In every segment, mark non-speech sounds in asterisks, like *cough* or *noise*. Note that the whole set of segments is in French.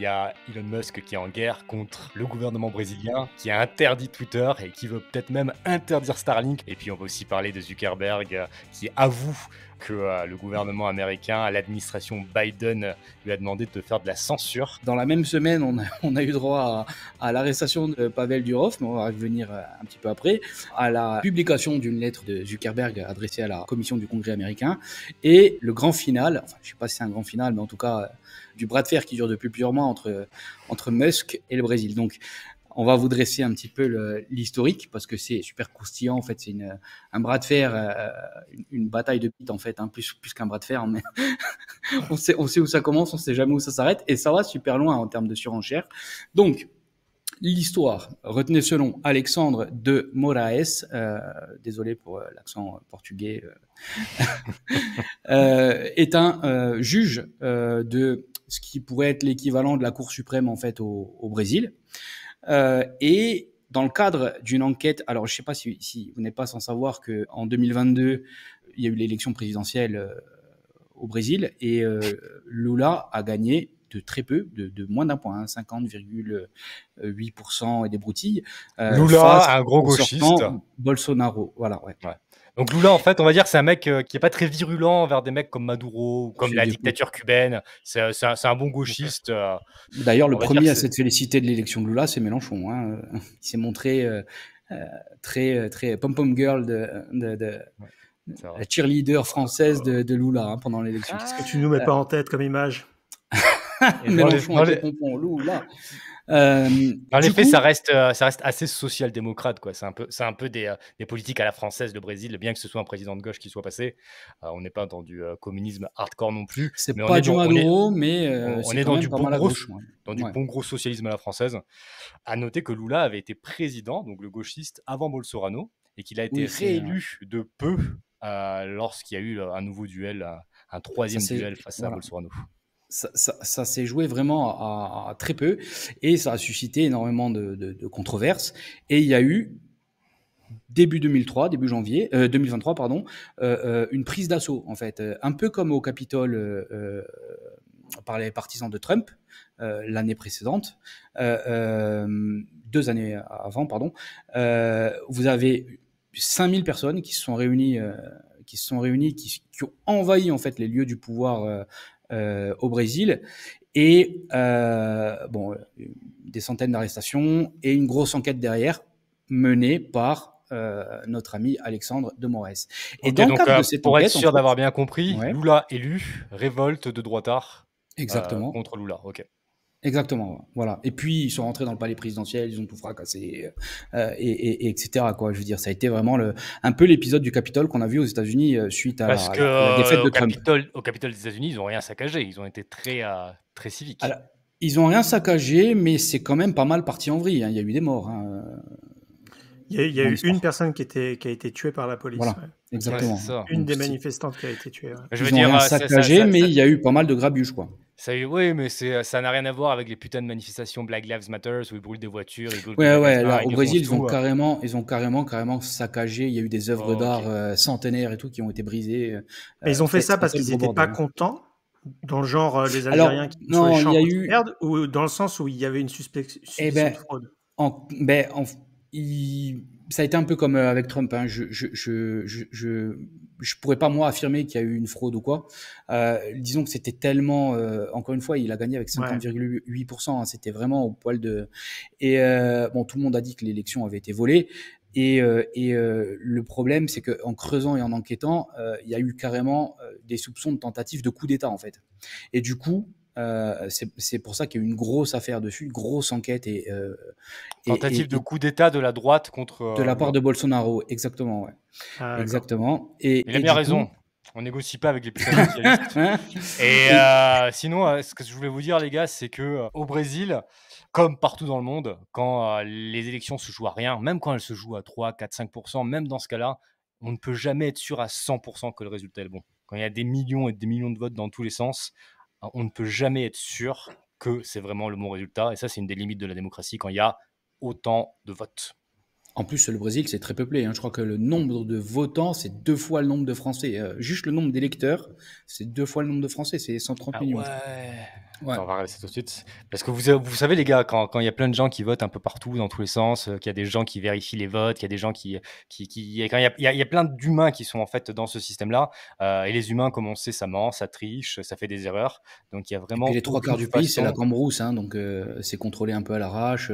Il y a Elon Musk qui est en guerre contre le gouvernement brésilien, qui a interdit Twitter et qui veut peut-être même interdire Starlink. Et puis on va aussi parler de Zuckerberg euh, qui avoue que euh, le gouvernement américain, l'administration Biden lui a demandé de faire de la censure. Dans la même semaine, on a, *laughs* eu droit à, l'arrestation de Pavel Durov, mais on va revenir euh, un petit peu après, à la publication d'une lettre de Zuckerberg adressée à la commission du Congrès américain, et le grand final, enfin je ne sais pas si c'est un grand final, mais en tout cas euh, du bras de fer qui dure depuis plusieurs mois entre, entre Musk et le Brésil. Donc on va vous dresser un petit peu l'historique parce que c'est super croustillant. En fait, c'est un bras de fer, euh, une, bataille de bite en fait, hein, plus, plus qu'un bras de fer. Mais *laughs* on, sait, on sait où ça commence, on sait jamais où ça s'arrête et ça va super loin hein, en termes de surenchère. Donc, l'histoire, retenez selon Alexandre de Moraes, euh, désolé pour euh, l'accent portugais, *laughs* est un juge de ce qui pourrait être l'équivalent de la Cour suprême en fait au Brésil. Euh, et dans le cadre d'une enquête, alors je ne sais pas si, si vous n'êtes pas sans savoir qu'en 2022, il y a eu l'élection présidentielle euh, au Brésil et euh, Lula a gagné de très peu, de, de moins d'un point, 50,8% hein, et des broutilles. Lula, un gros gauchiste. Bolsonaro, voilà, ouais. ouais. Donc Lula, en fait, on va dire, c'est un mec euh, qui est pas très virulent vers des mecs comme Maduro ou comme la dictature cubaine. C'est euh, un, bon gauchiste. Euh, D'ailleurs, le premier à se féliciter de l'élection de Lula, c'est Mélenchon. Hein. *laughs* Il s'est montré très, très pom-pom girl de, la cheerleader française de, Loula Lula hein, pendant l'élection. Qu'est-ce que tu nous mets ah. pas en tête comme image *laughs* Mélenchon les... Lula. En euh, effet ça, reste, euh, ça reste assez social-démocrate. C'est un peu, euh, des, politiques à la française, le Brésil, bien que ce soit un président de gauche qui soit passé. on n'est pas dans du communisme hardcore non plus. C'est pas on est du Maduro, mais on, est, dans, du, bon gros, gauche, dans du bon gros socialisme à la française. À noter que Lula avait été président, donc le gauchiste, avant Bolsonaro, et qu'il a été réélu de peu lorsqu'il y a eu un nouveau duel, un troisième duel face à Bolsonaro ça, s'est joué vraiment à, très peu et ça a suscité énormément de, controverses. Et il y a eu début 2003, début janvier, 2023, euh, pardon, euh, euh, une prise d'assaut en fait, un peu comme au Capitole par les partisans de Trump l'année précédente, deux années avant, pardon. vous avez 5000 personnes qui se sont réunies qui se sont réunies, qui, ont envahi en fait les lieux du pouvoir euh, au Brésil. Et euh, bon, des centaines d'arrestations et une grosse enquête derrière menée par euh, notre ami Alexandre de Moraes. Et donc, pour être sûr d'avoir bien compris, Lula élu, révolte de droitard exactement contre Lula. Ok. Exactement, voilà. Et puis ils sont rentrés dans le palais présidentiel, ils ont tout fracassé, euh, euh, et, etc. Quoi, je veux dire, ça a été vraiment le, un peu l'épisode du Capitole qu'on a vu aux États-Unis euh, suite à, la, défaite de Trump. Capitole, au Capitole des États-Unis, ils n'ont rien saccagé, ils ont été très, très civiques. ils n'ont rien saccagé, mais c'est quand même pas mal parti en vrille. Hein. Il y a eu des morts. Hein. Il y a, eu une personne qui, était, qui a été tuée par la police. Voilà, exactement. une des manifestantes qui a été tuée. Je ils n'ont rien saccagé, mais il y a eu pas mal de grabuge, quoi oui, mais euh, ça n'a rien à voir avec les putains de manifestations Black Lives Matter où ils brûlent des voitures. Ils brûlent ouais, ouais. Là, au Brésil, ils ont hein. carrément, ils ont carrément, carrément saccagé. Il y a eu des œuvres oh, d'art euh, centenaires et tout qui ont été brisées. Euh, ils ont fait, ça parce qu'ils n'étaient pas contents dans le genre les Algériens Alors, qui non, sont les y a eu... merde, ou dans le sens où il y avait une eh ben, suspicion de fraude. ben, en, il ça a été un peu comme euh, avec Trump. Hein. Je, je, je, je, je, pourrais pas moi affirmer qu'il y a eu une fraude ou quoi. Euh, disons que c'était tellement, euh, encore une fois, il a gagné avec 50,8%. Hein. C'était vraiment au poil de. Et euh, bon, tout le monde a dit que l'élection avait été volée. Et, euh, et le problème, c'est qu'en creusant et en enquêtant, il y a eu carrément des soupçons de tentative de coup d'État en fait. Et du coup, euh, c'est pour ça qu'il y a eu une grosse affaire dessus, une grosse enquête et euh, tentative de coup d'État de la droite contre de la euh, part de Bolsonaro, exactement, ouais. Ah, exactement. Et, il a bien raison. on négocie pas avec les plus *laughs* hein et sinon, ce que je voulais vous dire, les gars, c'est que au Brésil, comme partout dans le monde, quand les élections se jouent à rien, même quand elles se jouent à 3, 4, 5%, même dans ce cas-là, on ne peut jamais être sûr à 100% que le résultat est bon. Quand il y a des millions et des millions de votes dans tous les sens, Hein, on ne peut jamais être sûr que c'est vraiment le bon résultat. Et ça, c'est une des limites de la démocratie quand il y a autant de votes. En plus, le Brésil, c'est très peuplé. Hein. Je crois que le nombre de votants, c'est deux fois le nombre de Français. Euh, juste le nombre d'électeurs, c'est deux fois le nombre de Français. C'est 130 ah millions. on va regarder ça tout de suite. Parce que vous, euh, vous savez, les gars, quand il y a plein de gens qui votent un peu partout, dans tous les sens, euh, qu'il y a des gens qui vérifient les votes, qu'il y a des gens qui. qui, quand il, y a, plein d'humains qui sont en fait dans ce système-là. et les humains, comme on sait, ça ment, ça triche, ça fait des erreurs. Donc il y a vraiment. Et les trois quarts du pays, c'est la cambrousse. Hein. donc c'est contrôlé un peu à l'arrache.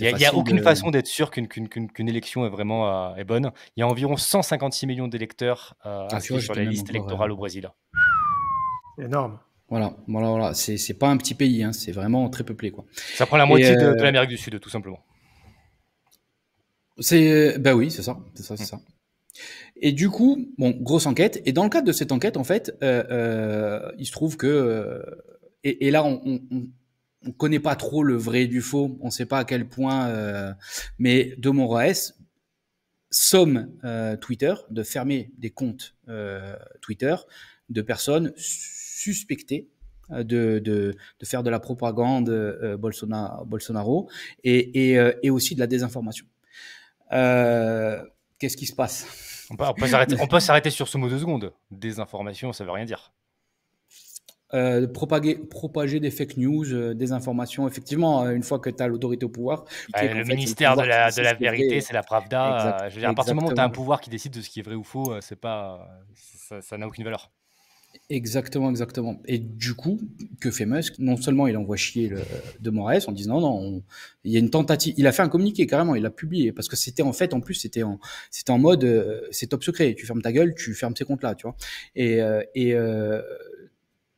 Il n'y a, aucune façon d'être sûr qu'une élection est vraiment euh, est bonne. Il y a environ 156 millions d'électeurs euh, ah, sur la liste électorale euh, au Brésil. Énorme. Voilà, voilà, voilà. C'est pas un petit pays, hein. c'est vraiment très peuplé. Quoi. Ça prend la moitié de, l'Amérique du Sud, tout simplement. C'est ben oui, c'est ça, c'est ça, c'est mm. ça. Et du coup, grosse enquête. Et dans le cadre de cette enquête, en fait, il se trouve que et, là, on on connaît pas trop le vrai du faux, on sait pas à quel point. Euh, mais de Moraes somme euh, Twitter de fermer des comptes euh, Twitter de personnes suspectées de, de faire de la propagande Bolsonaro, et, aussi de la désinformation. Qu'est-ce qui se passe on peut, s'arrêter, sur ce mot de secondes. Désinformation, ça veut rien dire. Euh, propager, des fake news, euh, des informations. Effectivement, euh, une fois que tu as l'autorité au pouvoir. le ministère de la, de la vérité, c'est la Pravda. à partir du moment où tu as un pouvoir qui décide de ce qui est vrai ou faux, c'est pas, ça n'a aucune valeur. Exactement, exactement. Et du coup, que fait Musk Non seulement il envoie chier le, de Moraes en disant non, non, il y a une tentative. Il a fait un communiqué carrément, il l'a publié parce que c'était en fait, en plus, c'était en, c'était en mode, c'est top secret. Tu fermes ta gueule, tu fermes ces comptes-là, tu vois. Et,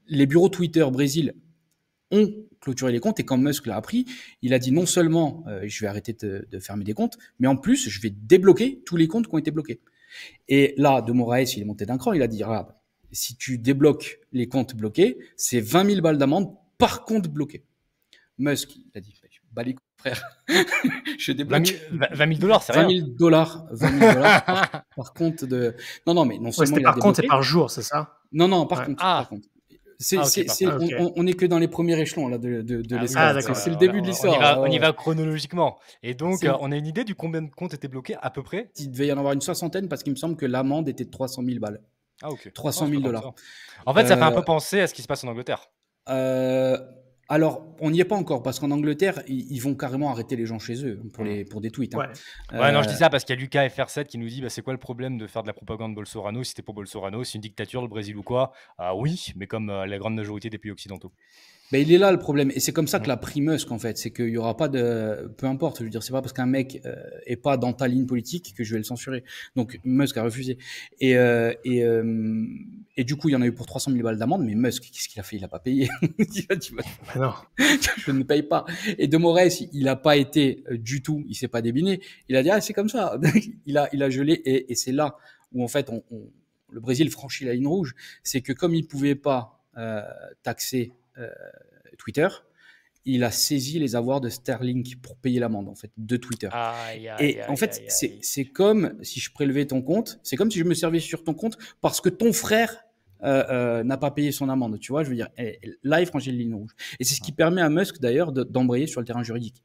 les bureaux Twitter Brésil ont clôturé les comptes et quand Musk l'a appris, il a dit non seulement euh, je vais arrêter de, fermer des comptes, mais en plus je vais débloquer tous les comptes qui ont été bloqués. Et là, de Moraes, il est monté d'un cran, il a dit regarde, ah, si tu débloques les comptes bloqués, c'est 20 000 balles d'amende par compte bloqué. Musk, il a dit bah frère, *laughs* je débloque. 20 000 dollars, c'est rien. 20 000 dollars, par, compte de. Non, non, mais non seulement. par compte et par jour, c'est ça Non, non, par ah. Par ah, ah, on n'est que dans les premiers échelons de, de, ah, c'est, le bah, début de l'histoire. On y, va, chronologiquement. Et donc, euh, on a une idée du combien de comptes étaient bloqués à peu près Il devait y en avoir une soixantaine parce qu'il me semble que l'amende était de 300 000 balles. Ah, ok. 300 000 dollars. En fait, ça fait un peu euh, penser à ce qui se passe en Angleterre. Euh, alors, on n'y est pas encore parce qu'en Angleterre, ils, vont carrément arrêter les gens chez eux pour, mmh. les, pour des tweets. Hein. Euh, ouais. non, je dis ça parce qu'il y a Lucas FR7 qui nous dit bah, c'est quoi le problème de faire de la propagande Bolsonaro si c'était pour Bolsonaro, C'est une dictature, le Brésil ou quoi Ah oui, mais comme euh, la grande majorité des pays occidentaux. Ben, il est là le problème, et c'est comme ça que mmh. la Musk, en fait, c'est qu'il y aura pas de, peu importe, je veux dire, c'est pas parce qu'un mec n'est euh, est pas dans ta ligne politique que je vais le censurer. Donc Musk a refusé. Et, et et du coup, il y en a eu pour 300 000 balles d'amende, mais Musk, qu'est-ce qu'il a fait Il n'a pas payé. *laughs* Bah non. *laughs* je ne paye pas. Et De Moraes, il n'a pas été euh, du tout, il s'est pas débiné. Il a dit, ah, c'est comme ça. *laughs* il, a, il a gelé et, c'est là où, en fait, on, le Brésil franchit la ligne rouge. C'est que comme il ne pouvait pas euh, taxer euh, Twitter, il a saisi les avoirs de Sterling pour payer l'amende en fait de Twitter. et en fait, c'est comme si je prélevais ton compte, c'est comme si je me servais sur ton compte parce que ton frère euh, euh, n'a pas payé son amende. Tu vois, je veux dire, là, il franchit la ligne rouge. Et c'est ce qui permet à Musk, d'ailleurs, d'embrayer sur le terrain juridique.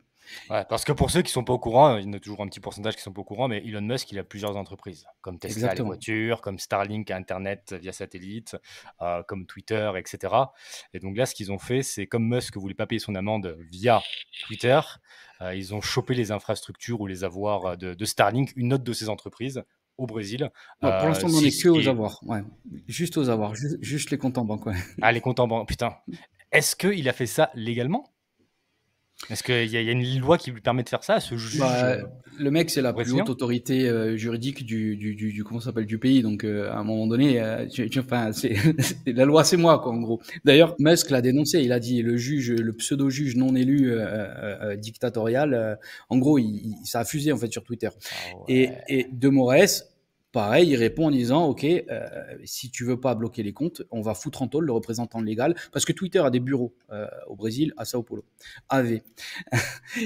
parce que pour ceux qui sont pas au courant, il y en a toujours un petit pourcentage qui sont pas au courant, mais Elon Musk, il a plusieurs entreprises, comme Tesla les voitures, comme Starlink Internet via satellite, euh, comme Twitter, etc. Et donc là, ce qu'ils ont fait, c'est comme Musk ne voulait pas payer son amende via Twitter, ils ont chopé les infrastructures ou les avoirs de, de Starlink, une autre de ces entreprises, au Brésil. pour l'instant, on euh, que aux avoirs. Juste aux avoirs, juste, les comptes en banque. Ah, les comptes en banque, putain. Est-ce qu'il a fait ça légalement est-ce qu'il y, y, a une loi qui lui permet de faire ça, ce juge bah, Le mec, c'est la plus haute autorité euh, juridique du, du, du, du comment s'appelle du pays. Donc, euh, à un moment donné, euh, tu, *laughs* la loi, c'est moi, quoi, en gros. D'ailleurs, Musk l'a dénoncé. Il a dit le juge, le pseudo juge non élu euh, dictatorial. en gros, il, ça a fusé en fait sur Twitter. Ah et, et De Moraes Pareil, il répond en disant Ok, euh, si tu veux pas bloquer les comptes, on va foutre en taule le représentant légal, parce que Twitter a des bureaux euh, au Brésil, à Sao Paulo. AV.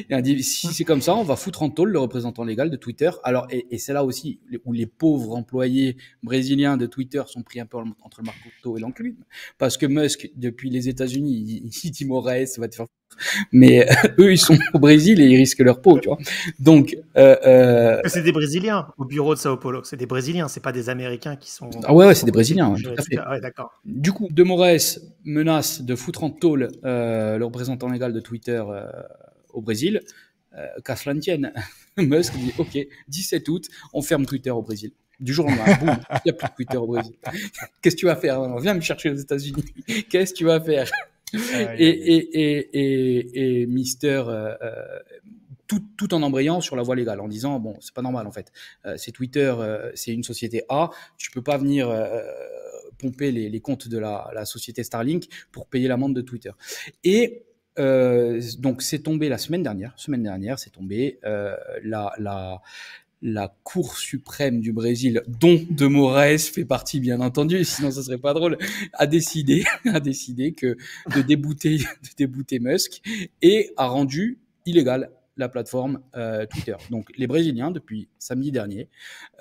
il a *laughs* dit Si c'est comme ça, on va foutre en taule le représentant légal de Twitter. Alors, et, et c'est là aussi où les pauvres employés brésiliens de Twitter sont pris un peu entre le marteau et l'enclume, parce que Musk, depuis les États-Unis, il, il dit *laughs* va te faire mais euh, eux ils sont *laughs* au Brésil et ils risquent leur peau, tu vois. Donc euh, euh, c'est des Brésiliens au bureau de Sao Paulo, c'est des Brésiliens, c'est pas des Américains qui sont. Ah ouais, c'est des Brésiliens. Ah du coup, De Moraes menace de foutre en tôle le représentant légal de Twitter au Brésil. Qu'à tienne. *laughs* Musk dit OK, 17 août, on ferme Twitter au Brésil. Du jour au lendemain, il n'y a plus de Twitter au Brésil. *laughs* Qu'est-ce que tu vas faire Viens me chercher aux États-Unis. Qu'est-ce que tu vas faire et, et, et, Mister, euh, euh, tout, tout, en embrayant sur la voie légale, en disant bon, c'est pas normal en fait. Euh, c'est Twitter, c'est une société A, tu peux pas venir pomper les, les, comptes de la, la, société Starlink pour payer l'amende de Twitter. Et donc c'est tombé la semaine dernière, semaine dernière, c'est tombé euh, la, la, la Cour suprême du Brésil, dont De Moraes fait partie bien entendu, sinon ça serait pas drôle, a décidé, *laughs* a décidé que de débouter, *laughs* de débouter Musk et a rendu illégale la plateforme euh, Twitter. Donc les Brésiliens, depuis samedi dernier,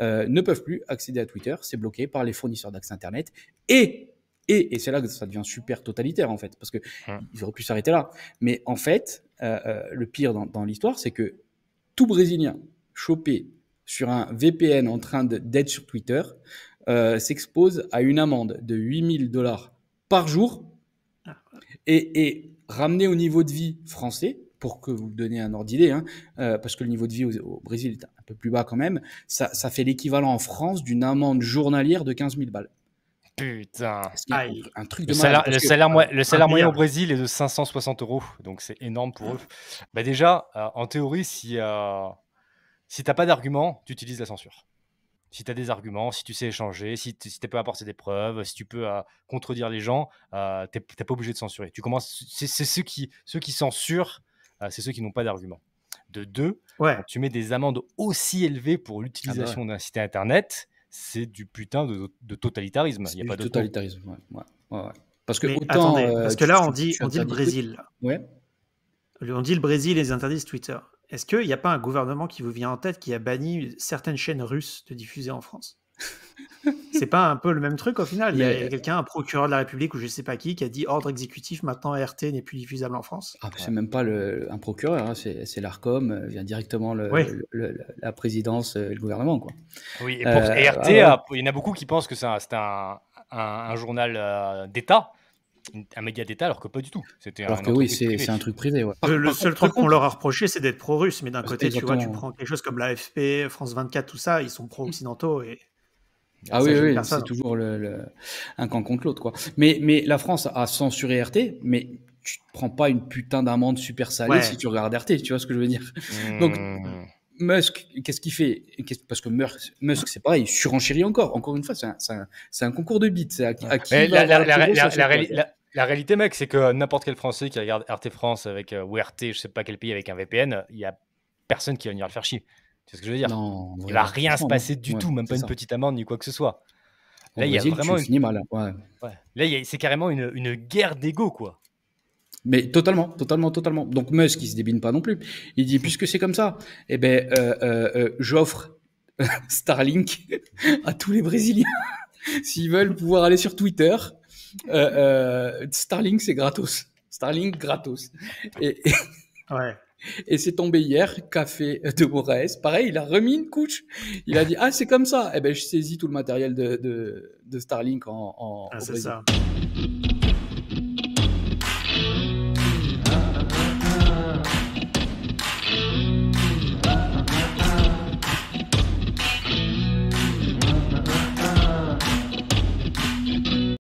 euh, ne peuvent plus accéder à Twitter, c'est bloqué par les fournisseurs d'accès Internet et et, et c'est là que ça devient super totalitaire en fait, parce que ils auraient pu s'arrêter là. Mais en fait, euh, euh, le pire dans, dans l'histoire, c'est que tout Brésilien chopé sur un VPN en train d'être sur Twitter euh, s'expose à une amende de 8000 dollars par jour ah, et, et ramené au niveau de vie français, pour que vous donniez un ordre d'idée, hein, euh, parce que le niveau de vie au, Brésil est un peu plus bas quand même, ça, fait l'équivalent en France d'une amende journalière de 15 000 balles. Putain, un truc de le salaire, le, salaire moyen au Brésil est de 560 euros, donc c'est énorme pour eux. Bah déjà, euh, en théorie, si, si tu n'as pas d'argument, tu utilises la censure. Si tu as des arguments, si tu sais échanger, si tu si peux apporter des preuves, si tu peux euh, contredire les gens, euh, n'es pas obligé de censurer. Tu commences, c'est ceux qui, ceux qui censurent, euh, c'est ceux qui n'ont pas d'argument. De deux, tu mets des amendes aussi élevées pour l'utilisation ah bah d'un site internet, c'est du putain de, totalitarisme. Il y a pas de totalitarisme. Parce que euh, parce que là on dit, on dit le Brésil. Ouais. On dit le Brésil, ils interdisent Twitter. Est-ce qu'il n'y a pas un gouvernement qui vous vient en tête qui a banni certaines chaînes russes de diffuser en France *laughs* C'est pas un peu le même truc au final Il y a, quelqu'un, un procureur de la République ou je sais pas qui, qui a dit ordre exécutif, maintenant RT n'est plus diffusable en France. Ah, c'est même pas un procureur, hein. c'est l'ARCOM, euh, vient directement la présidence euh, et le gouvernement. Quoi. Oui, et pour euh, RT, il y en a beaucoup qui pensent que c'est un, journal d'État un média d'État, alors que pas du tout. C'était alors que oui, c'est un truc privé. le, seul truc qu'on leur a reproché, c'est d'être pro-russe. Mais d'un côté, tu vois, tu prends quelque chose comme l'AFP, France 24, tout ça, ils sont pro-occidentaux et. Ah oui, oui c'est toujours le, un camp contre l'autre. quoi. Mais, mais la France a censuré RT, mais tu ne prends pas une putain d'amende super salée si tu regardes RT, tu vois ce que je veux dire hmm. Donc, Musk, qu'est-ce qu'il fait Parce que Musk, c'est pareil, il surenchérit encore. Encore une fois, c'est un, concours de bits. La, la, la, la réalité, mec, c'est que n'importe quel Français qui regarde RT France avec euh, ou RT, je sais pas quel pays avec un VPN, il y a personne qui va venir le faire chier. Tu sais ce que je veux dire Il ne va rien se passer hein. du tout, même pas une petite amende ni quoi que ce soit. Là, il y a vraiment une... mal, Là, c'est carrément une, guerre d'ego, quoi. Mais totalement, totalement, totalement. Donc Musk, il se débine pas non plus. Il dit puisque c'est comme ça, eh ben, euh, euh, j'offre *laughs* Starlink à tous les Brésiliens *laughs* s'ils veulent pouvoir aller sur Twitter euh, euh, Starlink, c'est gratos. Starlink, gratos. Et, *laughs* c'est tombé hier, café de Moraes. Pareil, il a remis une couche. Il a dit Ah, c'est comme ça. et eh ben, je saisis tout le matériel de, de, Starlink en. en ah, c'est ça.